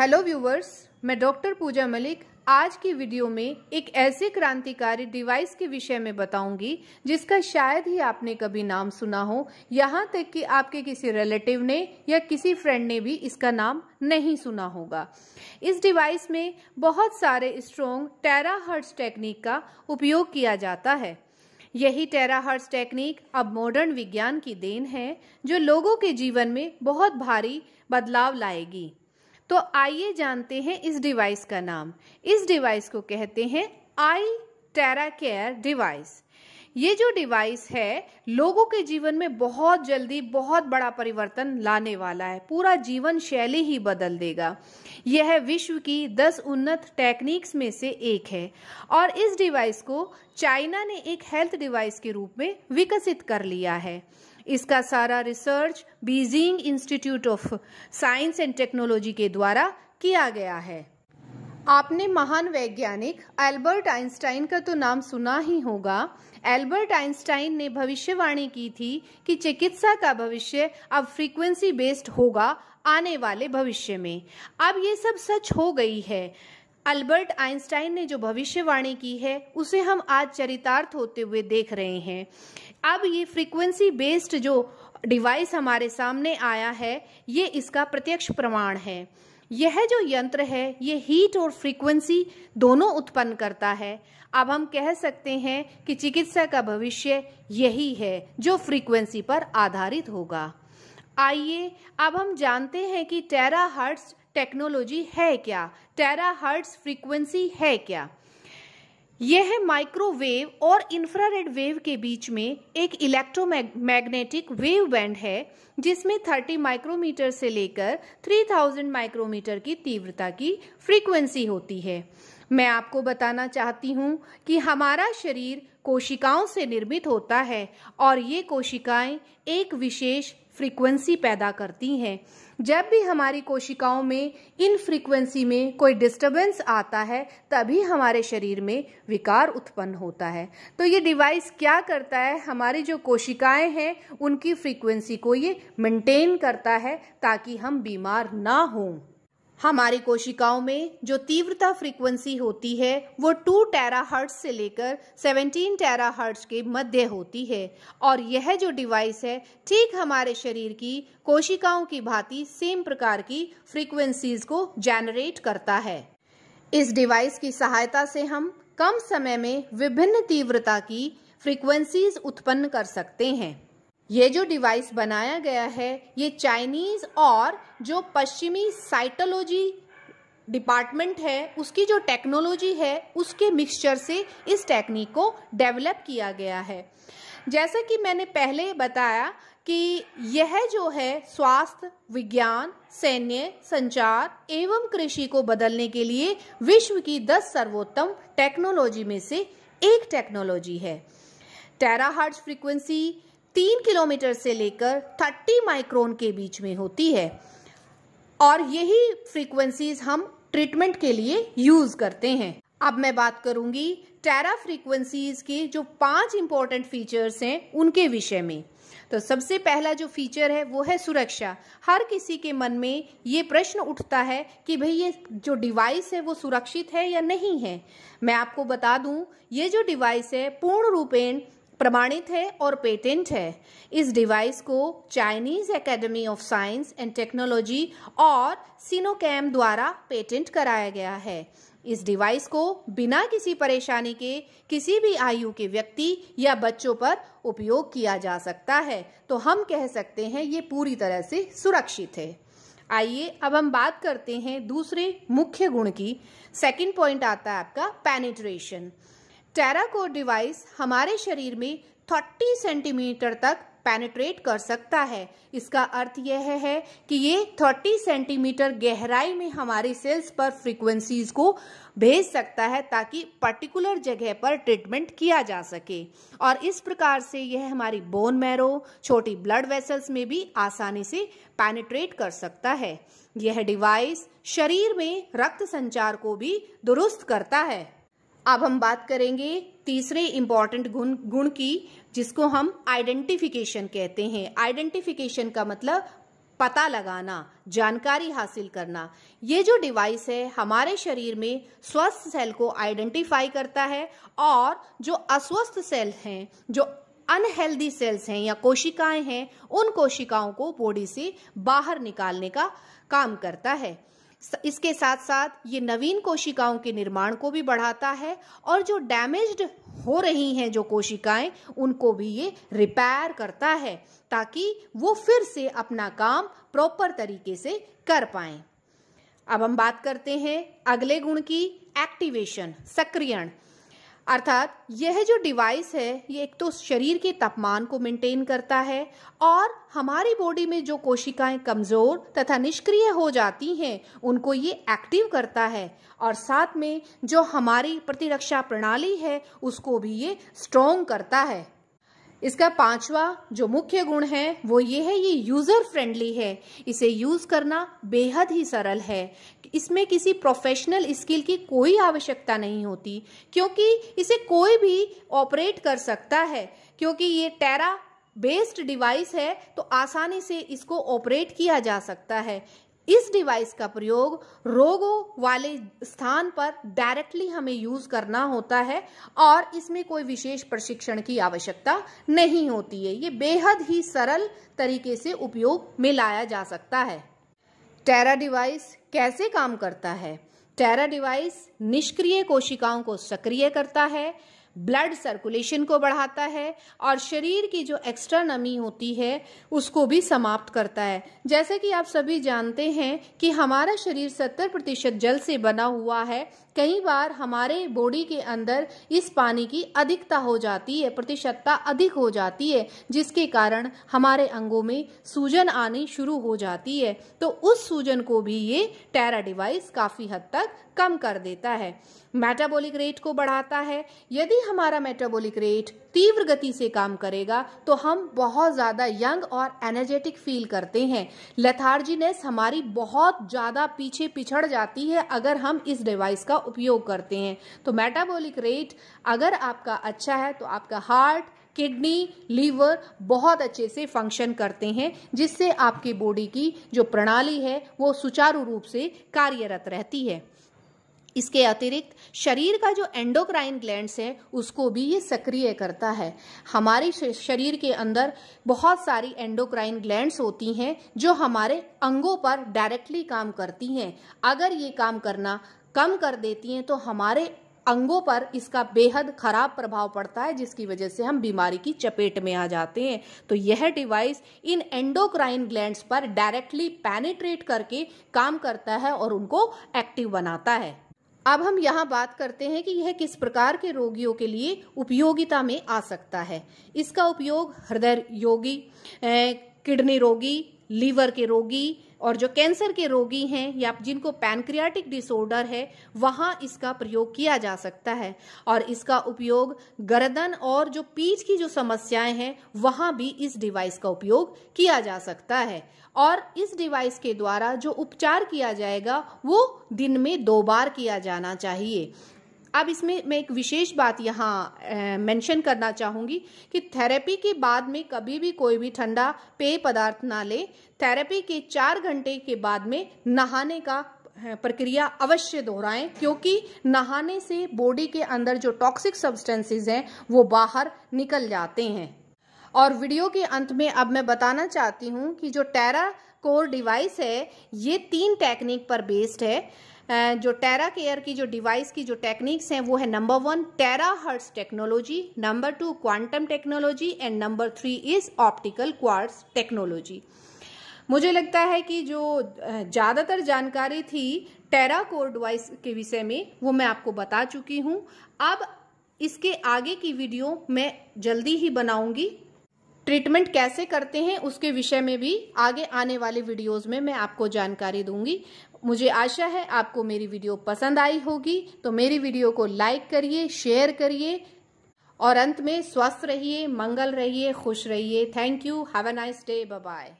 hello viewers मैं doctor Pooja Malik आज की वीडियो में एक ऐसे क्रांतिकारी डिवाइस के विषय में बताऊंगी जिसका शायद ही आपने कभी नाम सुना हो यहाँ तक कि आपके किसी रिलेटिव ने या किसी फ्रेंड ने भी इसका नाम नहीं सुना होगा इस डिवाइस में बहुत सारे स्ट्रोंग टेरा हर्ट्स टेक्निक का उपयोग किया जाता है यही टेराहर्ट्स टेक्निक अब मॉडर्न विज्ञान की देन है जो लोगों के जीवन में बहुत भारी बदलाव लाएगी तो आइए जानते हैं इस डिवाइस का नाम इस डिवाइस को कहते हैं आई टेरा केयर डिवाइस ये जो डिवाइस है लोगों के जीवन में बहुत जल्दी बहुत बड़ा परिवर्तन लाने वाला है पूरा जीवन शैली ही बदल देगा यह विश्व की 10 उन्नत टेक्निक्स में से एक है और इस डिवाइस को चाइना ने एक हेल्थ डिवाइस के रूप में विकसित कर लिया है इसका सारा research Beijing institute of science and technology के द्वारा किया गया है आपने महान वैज्ञानिक एल्बर्ट आइंस्टाइन का तो नाम सुना ही होगा एल्बर्ट आइंस्टाइन ने भविष्यवाणी की थी कि चिकित्सा का भविष्य अब फ्रीक्वेंसी बेस्ड होगा आने वाले भविष्य में अब ये सब सच हो गई है अल्बर्ट आइंस्टाइन ने जो भविष्यवाणी की है उसे हम आज चरितार्थ होते हुए देख रहे हैं अब ये फ्रीक्वेंसी बेस्ड जो डिवाइस हमारे सामने आया है ये इसका प्रत्यक्ष प्रमाण है यह जो यंत्र है ये हीट और फ्रीक्वेंसी दोनों उत्पन्न करता है अब हम कह सकते हैं कि चिकित्सा का भविष्य यही है जो फ्रीक्वेंसी पर आधारित होगा आइए अब हम जानते हैं कि टेरा हर्ट्स टेक्नोलॉजी है क्या टेरा हर्ट्स फ्रीक्वेंसी है क्या यह माइक्रोवेव और इंफ्रारेड वेव के बीच में एक इलेक्ट्रोमैग्नेटिक वेव बैंड है जिसमें 30 माइक्रोमीटर से लेकर 3000 माइक्रोमीटर की तीव्रता की फ्रीक्वेंसी होती है मैं आपको बताना चाहती हूँ कि हमारा शरीर कोशिकाओं से निर्मित होता है और ये कोशिकाएं एक विशेष फ्रीक्वेंसी पैदा करती हैं जब भी हमारी कोशिकाओं में इन फ्रीक्वेंसी में कोई डिस्टरबेंस आता है तभी हमारे शरीर में विकार उत्पन्न होता है तो ये डिवाइस क्या करता है हमारी जो कोशिकाएं हैं उनकी फ्रीक्वेंसी को ये मेंटेन करता है ताकि हम बीमार ना हों हमारी कोशिकाओं में जो तीव्रता फ्रीक्वेंसी होती है वो 2 टेरा हर्ट्स से लेकर 17 टेरा हर्ट्स के मध्य होती है और यह जो डिवाइस है ठीक हमारे शरीर की कोशिकाओं की भांति सेम प्रकार की फ्रीक्वेंसीज को जेनरेट करता है इस डिवाइस की सहायता से हम कम समय में विभिन्न तीव्रता की फ्रीक्वेंसीज उत्पन्न कर सकते हैं ये जो डिवाइस बनाया गया है ये चाइनीज़ और जो पश्चिमी साइटोलॉजी डिपार्टमेंट है उसकी जो टेक्नोलॉजी है उसके मिक्सचर से इस टेक्निक को डेवलप किया गया है जैसा कि मैंने पहले बताया कि यह जो है स्वास्थ्य विज्ञान सैन्य संचार एवं कृषि को बदलने के लिए विश्व की दस सर्वोत्तम टेक्नोलॉजी में से एक टेक्नोलॉजी है टेरा हार्ट फ्रीक्वेंसी तीन किलोमीटर से लेकर थर्टी माइक्रोन के बीच में होती है और यही फ्रीक्वेंसीज हम ट्रीटमेंट के लिए यूज करते हैं अब मैं बात करूंगी टेरा फ्रीक्वेंसीज के जो पांच इंपॉर्टेंट फीचर्स हैं उनके विषय में तो सबसे पहला जो फीचर है वो है सुरक्षा हर किसी के मन में ये प्रश्न उठता है कि भाई ये जो डिवाइस है वो सुरक्षित है या नहीं है मैं आपको बता दूं ये जो डिवाइस है पूर्ण रूपेण प्रमाणित है और पेटेंट है इस डिवाइस को Chinese academy of science and technology और सिनोकैम द्वारा पेटेंट कराया गया है इस डिवाइस को बिना किसी परेशानी के किसी भी आयु के व्यक्ति या बच्चों पर उपयोग किया जा सकता है तो हम कह सकते हैं ये पूरी तरह से सुरक्षित है आइए अब हम बात करते हैं दूसरे मुख्य गुण की सेकंड पॉइंट आता है आपका पेनिट्रेशन टेराकोर डिवाइस हमारे शरीर में 30 सेंटीमीटर तक पेनेट्रेट कर सकता है इसका अर्थ यह है कि ये 30 सेंटीमीटर गहराई में हमारी सेल्स पर फ्रीक्वेंसीज को भेज सकता है ताकि पर्टिकुलर जगह पर ट्रीटमेंट किया जा सके और इस प्रकार से यह हमारी बोन मैरो छोटी ब्लड वेसल्स में भी आसानी से पेनेट्रेट कर सकता है यह डिवाइस शरीर में रक्त संचार को भी दुरुस्त करता है अब हम बात करेंगे तीसरे इंपॉर्टेंट गुण गुण की जिसको हम आइडेंटिफिकेशन कहते हैं आइडेंटिफिकेशन का मतलब पता लगाना जानकारी हासिल करना ये जो डिवाइस है हमारे शरीर में स्वस्थ सेल को आइडेंटिफाई करता है और जो अस्वस्थ सेल हैं जो अनहेल्दी सेल्स हैं या कोशिकाएं हैं उन कोशिकाओं को बॉडी से बाहर निकालने का काम करता है इसके साथ साथ ये नवीन कोशिकाओं के निर्माण को भी बढ़ाता है और जो डैमेज्ड हो रही हैं जो कोशिकाएं उनको भी ये रिपेयर करता है ताकि वो फिर से अपना काम प्रॉपर तरीके से कर पाए अब हम बात करते हैं अगले गुण की एक्टिवेशन सक्रियण अर्थात यह जो डिवाइस है ये एक तो शरीर के तापमान को मेंटेन करता है और हमारी बॉडी में जो कोशिकाएं कमज़ोर तथा निष्क्रिय हो जाती हैं उनको ये एक्टिव करता है और साथ में जो हमारी प्रतिरक्षा प्रणाली है उसको भी ये स्ट्रोंग करता है इसका पांचवा जो मुख्य गुण है वो ये है ये यूज़र फ्रेंडली है इसे यूज़ करना बेहद ही सरल है इसमें किसी प्रोफेशनल स्किल की कोई आवश्यकता नहीं होती क्योंकि इसे कोई भी ऑपरेट कर सकता है क्योंकि ये टेरा बेस्ड डिवाइस है तो आसानी से इसको ऑपरेट किया जा सकता है इस डिवाइस का प्रयोग रोगों वाले स्थान पर डायरेक्टली हमें यूज करना होता है और इसमें कोई विशेष प्रशिक्षण की आवश्यकता नहीं होती है ये बेहद ही सरल तरीके से उपयोग में लाया जा सकता है टेरा डिवाइस कैसे काम करता है टेरा डिवाइस निष्क्रिय कोशिकाओं को सक्रिय करता है ब्लड सर्कुलेशन को बढ़ाता है और शरीर की जो एक्स्ट्रा नमी होती है उसको भी समाप्त करता है जैसे कि आप सभी जानते हैं कि हमारा शरीर सत्तर प्रतिशत जल से बना हुआ है कई बार हमारे बॉडी के अंदर इस पानी की अधिकता हो जाती है प्रतिशतता अधिक हो जाती है जिसके कारण हमारे अंगों में सूजन आनी शुरू हो जाती है तो उस सूजन को भी ये टेरा डिवाइस काफ़ी हद तक कम कर देता है मेटाबॉलिक रेट को बढ़ाता है यदि हमारा मेटाबॉलिक रेट तीव्र गति से काम करेगा तो हम बहुत ज़्यादा यंग और एनर्जेटिक फील करते हैं लेथार्जीनेस हमारी बहुत ज़्यादा पीछे पिछड़ जाती है अगर हम इस डिवाइस का उपयोग करते हैं तो मेटाबॉलिक रेट अगर आपका अच्छा है तो आपका हार्ट किडनी लीवर बहुत अच्छे से फंक्शन करते हैं जिससे आपकी बॉडी की जो प्रणाली है वो सुचारू रूप से कार्यरत रहती है इसके अतिरिक्त शरीर का जो एंडोक्राइन ग्लैंड्स है उसको भी ये सक्रिय करता है हमारे शरीर के अंदर बहुत सारी एंडोक्राइन ग्लैंड्स होती हैं जो हमारे अंगों पर डायरेक्टली काम करती हैं अगर ये काम करना कम कर देती हैं तो हमारे अंगों पर इसका बेहद खराब प्रभाव पड़ता है जिसकी वजह से हम बीमारी की चपेट में आ जाते हैं तो यह डिवाइस इन एंडोक्राइन ग्लैंड्स पर डायरेक्टली पैनिट्रेट करके काम करता है और उनको एक्टिव बनाता है अब हम यहाँ बात करते हैं कि यह किस प्रकार के रोगियों के लिए उपयोगिता में आ सकता है इसका उपयोग हृदय योगी किडनी रोगी लीवर के रोगी और जो कैंसर के रोगी हैं या जिनको पैनक्रियाटिक डिसऑर्डर है वहाँ इसका प्रयोग किया जा सकता है और इसका उपयोग गर्दन और जो पीठ की जो समस्याएं हैं वहाँ भी इस डिवाइस का उपयोग किया जा सकता है और इस डिवाइस के द्वारा जो उपचार किया जाएगा वो दिन में दो बार किया जाना चाहिए अब इसमें मैं एक विशेष बात यहाँ मेंशन करना चाहूँगी कि थेरेपी के बाद में कभी भी कोई भी ठंडा पेय पदार्थ ना ले थेरेपी के चार घंटे के बाद में नहाने का प्रक्रिया अवश्य दोहराएं क्योंकि नहाने से बॉडी के अंदर जो टॉक्सिक सब्सटेंसेस हैं वो बाहर निकल जाते हैं और वीडियो के अंत में अब मैं बताना चाहती हूँ कि जो टेरा कोर डिवाइस है ये तीन टेक्निक पर बेस्ड है जो टेरा केयर की जो डिवाइस की जो टेक्निक्स हैं वो है number one terahertz technology number two quantum technology and number three is optical quartz technology मुझे लगता है कि जो ज़्यादातर जानकारी थी टेरा कोर डिवाइस के विषय में वो मैं आपको बता चुकी हूँ अब इसके आगे की वीडियो मैं जल्दी ही बनाऊंगी ट्रीटमेंट कैसे करते हैं उसके विषय में भी आगे आने वाले वीडियोस में मैं आपको जानकारी दूंगी मुझे आशा है आपको मेरी वीडियो पसंद आई होगी तो मेरी वीडियो को लाइक करिए शेयर करिए और अंत में स्वस्थ रहिए मंगल रहिए खुश रहिए thank you have a nice day bye